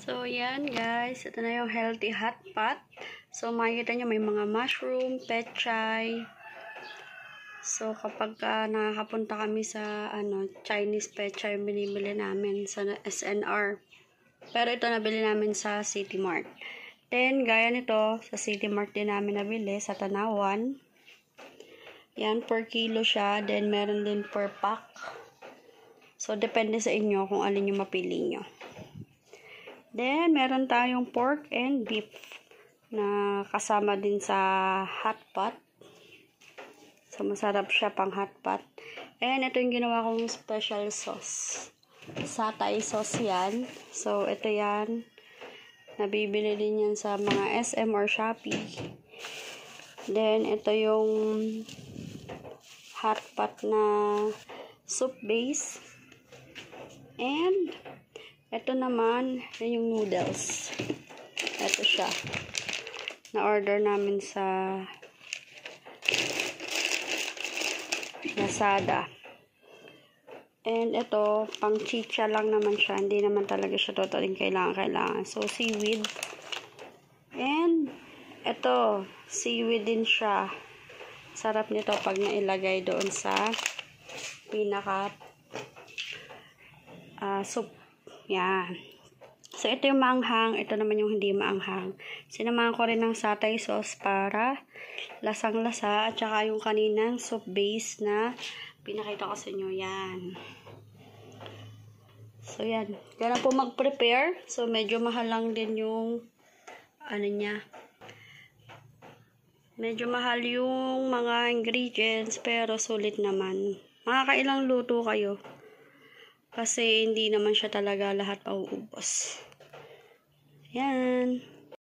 So, yan guys. Ito na yung healthy hot pot. So, makikita nyo may mga mushroom, pechay. So, kapag uh, nakakapunta kami sa ano Chinese pechay, binibili namin sa SNR. Pero ito nabili namin sa City Mart. Then, gaya nito, sa City Mart din namin nabili sa Tanawan. Yan, per kilo siya. Then, meron din per pack. So, depende sa inyo kung alin yung mapili nyo. Then, meron tayong pork and beef na kasama din sa hot pot. So, masarap siya pang hot pot. And, ito yung ginawa kong special sauce. Satay sauce yan. So, ito yan. Nabibili din yan sa mga SM or Shopee. Then, ito yung hot pot na soup base. And, ito naman, yun yung noodles. Ito siya. Na-order namin sa Lazada. And ito, pang chicha lang naman siya. Hindi naman talaga siya totaling kailangan-kailangan. So, seaweed. And, ito, seaweed din siya. Sarap nito pag nailagay doon sa pinaka uh, soup yan. So, ito yung maanghang. Ito naman yung hindi maanghang. Sinamahan ko rin ng satay sauce para lasang-lasa. At saka yung kaninang soup base na pinakita ko sa inyo. Yan. So, yan. Kaya po mag-prepare. So, medyo mahal lang din yung ano niya. Medyo mahal yung mga ingredients pero sulit naman. Makakailang luto kayo. Kasi hindi naman siya talaga lahat pauubos. Yan.